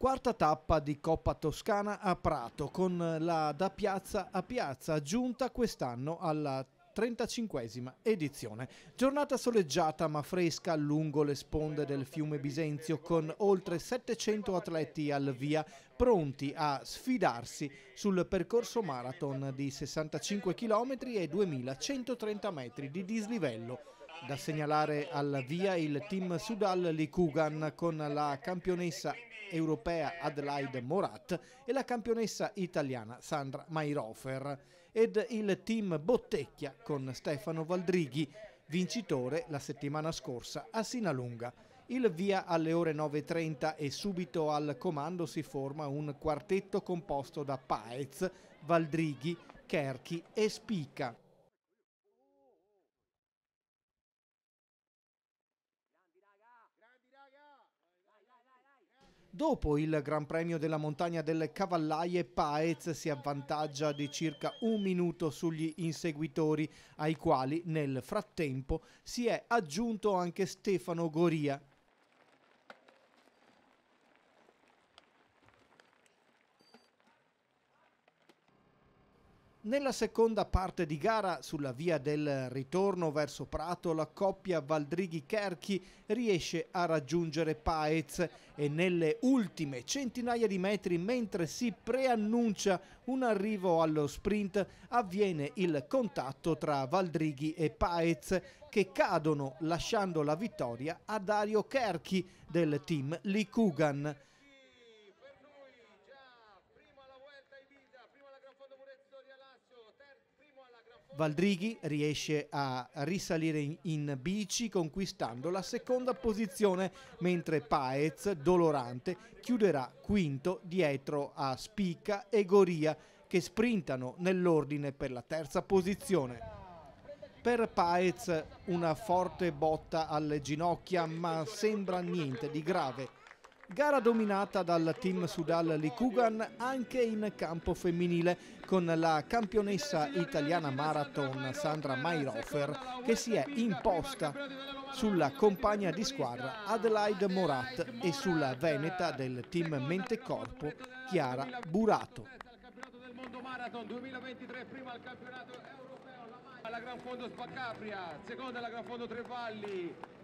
Quarta tappa di Coppa Toscana a Prato con la da piazza a piazza giunta quest'anno alla 35 esima edizione. Giornata soleggiata ma fresca lungo le sponde del fiume Bisenzio con oltre 700 atleti al via pronti a sfidarsi sul percorso marathon di 65 km e 2130 metri di dislivello da segnalare al via il team Sudal Likugan con la campionessa europea Adelaide Morat e la campionessa italiana Sandra Mayrofer ed il team Bottecchia con Stefano Valdrighi, vincitore la settimana scorsa a Sinalunga. Il via alle ore 9.30 e subito al comando si forma un quartetto composto da Paez, Valdrighi, Kerchi e Spica. Dopo il Gran Premio della Montagna delle Cavallaie, Paez si avvantaggia di circa un minuto sugli inseguitori, ai quali nel frattempo si è aggiunto anche Stefano Goria, Nella seconda parte di gara, sulla via del ritorno verso Prato, la coppia Valdrighi-Kerchi riesce a raggiungere Paez e nelle ultime centinaia di metri, mentre si preannuncia un arrivo allo sprint, avviene il contatto tra Valdrighi e Paez che cadono lasciando la vittoria a Dario Kerchi del team Likugan. Valdrighi riesce a risalire in, in bici conquistando la seconda posizione mentre Paez, dolorante, chiuderà quinto dietro a Spicca e Goria che sprintano nell'ordine per la terza posizione. Per Paez una forte botta alle ginocchia ma sembra niente di grave Gara dominata dal team Sudal Likugan anche in campo femminile con la campionessa italiana marathon Sandra Mayrofer che si è imposta sulla compagna di squadra Adelaide Morat e sulla veneta del team Mentecorpo Chiara Burato. Alla Gran Fondo Spaccapria, seconda alla Gran Fondo Tre